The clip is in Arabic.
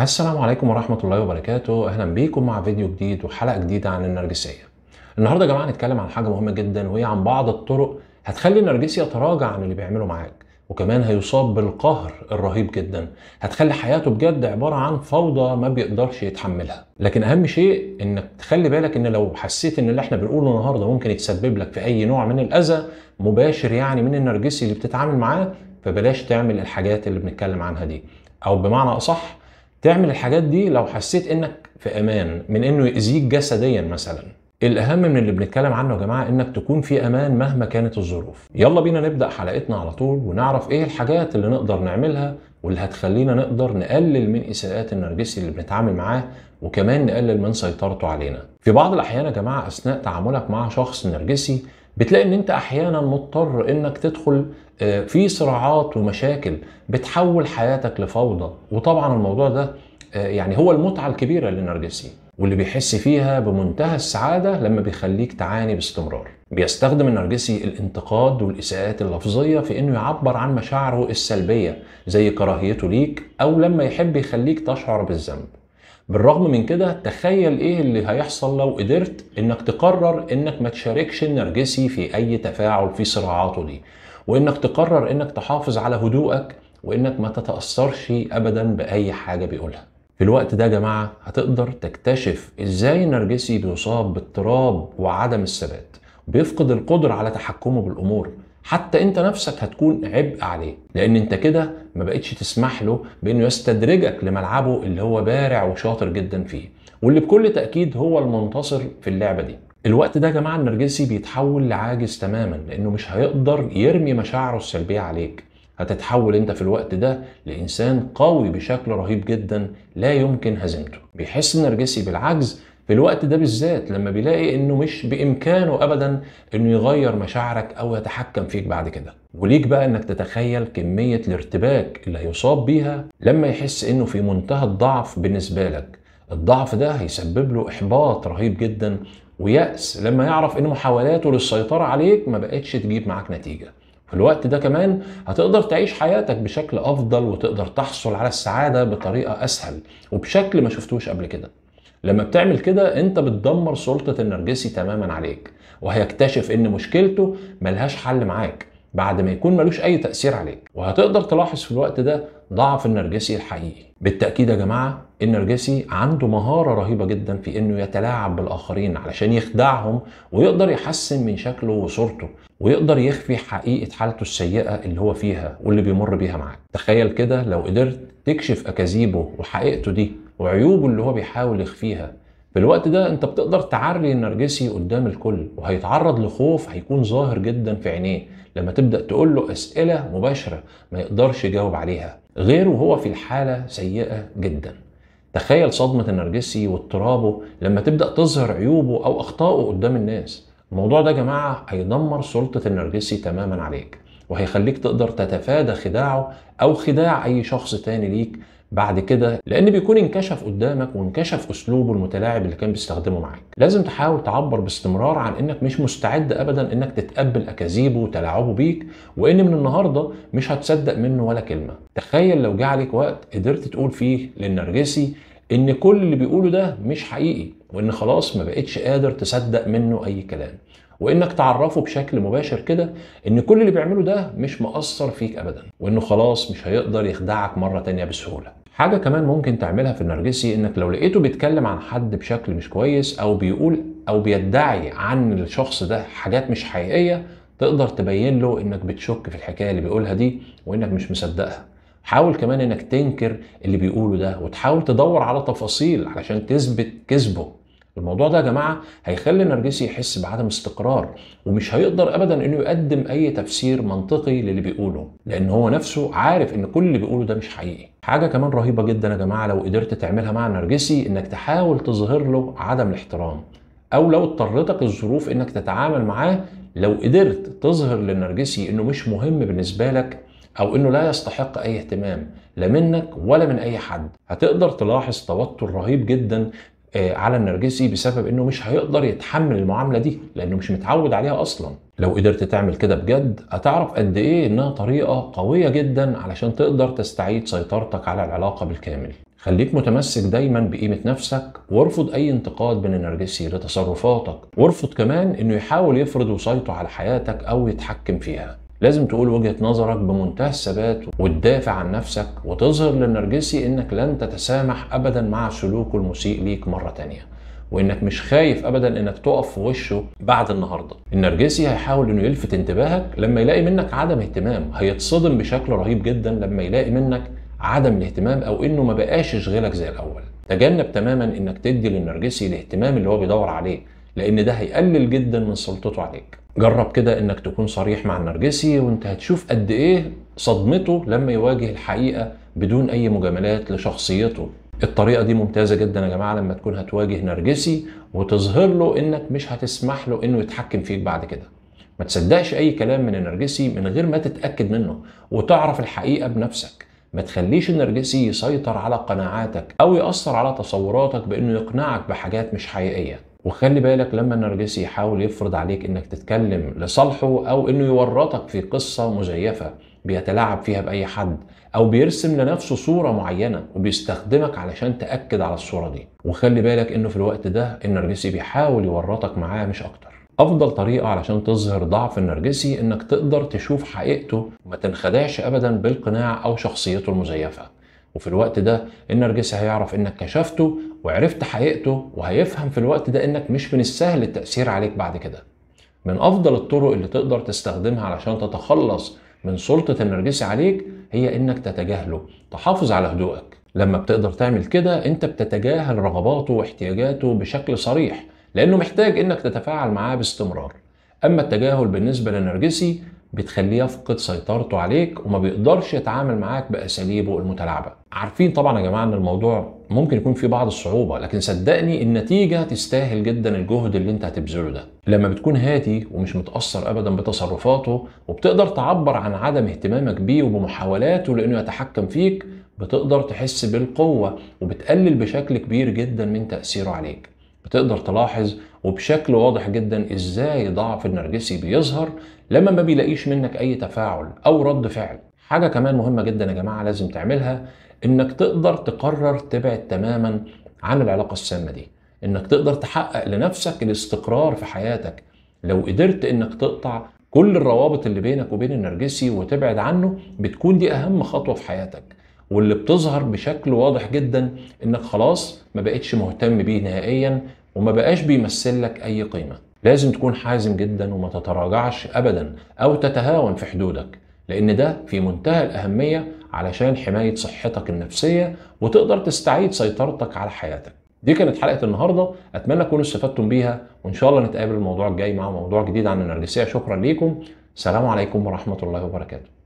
السلام عليكم ورحمة الله وبركاته أهلا بيكم مع فيديو جديد وحلقة جديدة عن النرجسية النهاردة يا جماعة هنتكلم عن حاجة مهمة جدا وهي عن بعض الطرق هتخلي النرجسي يتراجع عن اللي بيعمله معاك وكمان هيصاب بالقهر الرهيب جدا هتخلي حياته بجد عبارة عن فوضى ما بيقدرش يتحملها لكن اهم شيء انك تخلي بالك ان لو حسيت ان اللي احنا بنقوله النهاردة ممكن يتسبب لك في اي نوع من الاذى مباشر يعني من النرجسي اللي بتتعامل معاه فبلاش تعمل الحاجات اللي بنتكلم عنها دي او بمعنى اصح تعمل الحاجات دي لو حسيت انك في امان من انه يأذيك جسديا مثلا الاهم من اللي بنتكلم عنه يا جماعه انك تكون في امان مهما كانت الظروف يلا بينا نبدا حلقتنا على طول ونعرف ايه الحاجات اللي نقدر نعملها واللي هتخلينا نقدر نقلل من اساءات النرجسي اللي بنتعامل معاه وكمان نقلل من سيطرته علينا في بعض الاحيان يا جماعه اثناء تعاملك مع شخص نرجسي بتلاقي ان انت احيانا مضطر انك تدخل آه، في صراعات ومشاكل بتحول حياتك لفوضى وطبعا الموضوع ده آه، يعني هو المتعه الكبيره للنرجسي واللي بيحس فيها بمنتهى السعاده لما بيخليك تعاني باستمرار بيستخدم النرجسي الانتقاد والاساءات اللفظيه في انه يعبر عن مشاعره السلبيه زي كراهيته ليك او لما يحب يخليك تشعر بالذنب بالرغم من كده تخيل ايه اللي هيحصل لو قدرت انك تقرر انك ما تشاركش النرجسي في اي تفاعل في صراعاته دي وانك تقرر انك تحافظ على هدوءك وانك ما تتاثرش ابدا باي حاجه بيقولها في الوقت ده يا جماعه هتقدر تكتشف ازاي النرجسي بيصاب باضطراب وعدم الثبات بيفقد القدره على تحكمه بالامور حتى انت نفسك هتكون عبء عليه لان انت كده ما بقتش تسمح له بانه يستدرجك لملعبه اللي هو بارع وشاطر جدا فيه واللي بكل تاكيد هو المنتصر في اللعبه دي الوقت ده يا جماعه النرجسي بيتحول لعاجز تماما لانه مش هيقدر يرمي مشاعره السلبيه عليك هتتحول انت في الوقت ده لانسان قوي بشكل رهيب جدا لا يمكن هزيمته بيحس النرجسي بالعجز في الوقت ده بالذات لما بيلاقي انه مش بامكانه ابدا انه يغير مشاعرك او يتحكم فيك بعد كده وليك بقى انك تتخيل كميه الارتباك اللي هيصاب بيها لما يحس انه في منتهى الضعف بالنسبه لك الضعف ده هيسبب له احباط رهيب جدا ويأس لما يعرف ان محاولاته للسيطره عليك ما بقتش تجيب معاك نتيجه في الوقت ده كمان هتقدر تعيش حياتك بشكل افضل وتقدر تحصل على السعاده بطريقه اسهل وبشكل ما شفتوش قبل كده لما بتعمل كده انت بتدمر سلطة النرجسي تماما عليك وهيكتشف ان مشكلته ملهاش حل معاك بعد ما يكون ملوش اي تأثير عليك وهتقدر تلاحظ في الوقت ده ضعف النرجسي الحقيقي بالتأكيد يا جماعة النرجسي عنده مهارة رهيبة جدا في انه يتلاعب بالاخرين علشان يخدعهم ويقدر يحسن من شكله وصورته ويقدر يخفي حقيقة حالته السيئة اللي هو فيها واللي بيمر بيها معاك تخيل كده لو قدرت تكشف اكاذيبه وحقيقته دي وعيوبه اللي هو بيحاول يخفيها في الوقت ده انت بتقدر تعري النرجسي قدام الكل وهيتعرض لخوف هيكون ظاهر جدا في عينيه لما تبدا تقول له اسئله مباشره ما يقدرش يجاوب عليها غيره وهو في الحاله سيئه جدا تخيل صدمه النرجسي واضطرابه لما تبدا تظهر عيوبه او اخطائه قدام الناس الموضوع ده يا جماعه هيدمر سلطه النرجسي تماما عليك وهيخليك تقدر تتفادى خداعه او خداع اي شخص تاني ليك بعد كده لان بيكون انكشف قدامك وانكشف اسلوبه المتلاعب اللي كان بيستخدمه معاك لازم تحاول تعبر باستمرار عن انك مش مستعد ابدا انك تتقبل اكاذيبه وتلاعبه بيك وان من النهارده مش هتصدق منه ولا كلمه تخيل لو جه عليك وقت قدرت تقول فيه للنرجسي ان كل اللي بيقوله ده مش حقيقي وان خلاص ما بقتش قادر تصدق منه اي كلام وانك تعرفه بشكل مباشر كده ان كل اللي بيعمله ده مش مأثر فيك ابدا وانه خلاص مش هيقدر يخدعك مره تانيه بسهوله حاجة كمان ممكن تعملها في النرجسي انك لو لقيته بيتكلم عن حد بشكل مش كويس او بيقول او بيدعي عن الشخص ده حاجات مش حقيقية تقدر تبين له انك بتشك في الحكاية اللي بيقولها دي وانك مش مصدقها حاول كمان انك تنكر اللي بيقوله ده وتحاول تدور على تفاصيل علشان تثبت كذبه الموضوع ده يا جماعه هيخلي النرجسي يحس بعدم استقرار ومش هيقدر ابدا انه يقدم اي تفسير منطقي للي بيقوله لان هو نفسه عارف ان كل اللي بيقوله ده مش حقيقي حاجه كمان رهيبه جدا يا جماعه لو قدرت تعملها مع النرجسي انك تحاول تظهر له عدم الاحترام او لو اضطرتك الظروف انك تتعامل معاه لو قدرت تظهر للنرجسي انه مش مهم بالنسبه لك او انه لا يستحق اي اهتمام لا منك ولا من اي حد هتقدر تلاحظ توتر رهيب جدا آه، على النرجسي بسبب انه مش هيقدر يتحمل المعامله دي لانه مش متعود عليها اصلا لو قدرت تعمل كده بجد هتعرف قد ايه انها طريقه قويه جدا علشان تقدر تستعيد سيطرتك على العلاقه بالكامل خليك متمسك دايما بقيمة نفسك وارفض أي انتقاد من النرجسي لتصرفاتك وارفض كمان إنه يحاول يفرض وصايته على حياتك أو يتحكم فيها لازم تقول وجهه نظرك بمنتهى الثبات وتدافع عن نفسك وتظهر للنرجسي انك لن تتسامح ابدا مع سلوكه المسيء ليك مره تانيه وانك مش خايف ابدا انك تقف في وشه بعد النهارده النرجسي هيحاول انه يلفت انتباهك لما يلاقي منك عدم اهتمام هيتصدم بشكل رهيب جدا لما يلاقي منك عدم الاهتمام او انه ما بقاش يشغلك زي الاول تجنب تماما انك تدي للنرجسي الاهتمام اللي هو بيدور عليه لان ده هيقلل جدا من سلطته عليك جرب كده انك تكون صريح مع النرجسي وانت هتشوف قد ايه صدمته لما يواجه الحقيقه بدون اي مجاملات لشخصيته الطريقه دي ممتازه جدا يا جماعه لما تكون هتواجه نرجسي وتظهر له انك مش هتسمح له انه يتحكم فيك بعد كده ما تصدقش اي كلام من النرجسي من غير ما تتاكد منه وتعرف الحقيقه بنفسك ما تخليش النرجسي يسيطر على قناعاتك او ياثر على تصوراتك بانه يقنعك بحاجات مش حقيقيه وخلي بالك لما النرجسي يحاول يفرض عليك انك تتكلم لصالحه او انه يورطك في قصه مزيفه بيتلاعب فيها باي حد او بيرسم لنفسه صوره معينه وبيستخدمك علشان تاكد على الصوره دي وخلي بالك انه في الوقت ده النرجسي بيحاول يورطك معاه مش اكتر افضل طريقه علشان تظهر ضعف النرجسي انك تقدر تشوف حقيقته وما تنخدعش ابدا بالقناع او شخصيته المزيفه وفي الوقت ده النرجسي هيعرف انك كشفته وعرفت حقيقته وهيفهم في الوقت ده انك مش من السهل التأثير عليك بعد كده من افضل الطرق اللي تقدر تستخدمها علشان تتخلص من سلطة النرجسي عليك هي انك تتجاهله تحافظ على هدوءك لما بتقدر تعمل كده انت بتتجاهل رغباته واحتياجاته بشكل صريح لانه محتاج انك تتفاعل معاه باستمرار اما التجاهل بالنسبة للنرجسي بتخليه يفقد سيطرته عليك وما بيقدرش يتعامل معاك باساليبه المتلاعبه. عارفين طبعا يا جماعه ان الموضوع ممكن يكون فيه بعض الصعوبه لكن صدقني النتيجه تستاهل جدا الجهد اللي انت هتبذله ده. لما بتكون هادي ومش متاثر ابدا بتصرفاته وبتقدر تعبر عن عدم اهتمامك بيه وبمحاولاته لانه يتحكم فيك بتقدر تحس بالقوه وبتقلل بشكل كبير جدا من تاثيره عليك. بتقدر تلاحظ وبشكل واضح جدا ازاي ضعف النرجسي بيظهر لما ما بيلاقيش منك اي تفاعل او رد فعل حاجة كمان مهمة جدا يا جماعة لازم تعملها انك تقدر تقرر تبعد تماما عن العلاقة السامة دي انك تقدر تحقق لنفسك الاستقرار في حياتك لو قدرت انك تقطع كل الروابط اللي بينك وبين النرجسي وتبعد عنه بتكون دي اهم خطوة في حياتك واللي بتظهر بشكل واضح جدا انك خلاص ما بقتش مهتم بيه نهائيا وما بقاش بيمثل لك أي قيمة لازم تكون حازم جدا وما تتراجعش أبدا أو تتهاون في حدودك لأن ده في منتهى الأهمية علشان حماية صحتك النفسية وتقدر تستعيد سيطرتك على حياتك دي كانت حلقة النهاردة أتمنى تكونوا استفدتم بيها وإن شاء الله نتقابل الموضوع الجاي مع موضوع جديد عن النرجسية شكرا ليكم سلام عليكم ورحمة الله وبركاته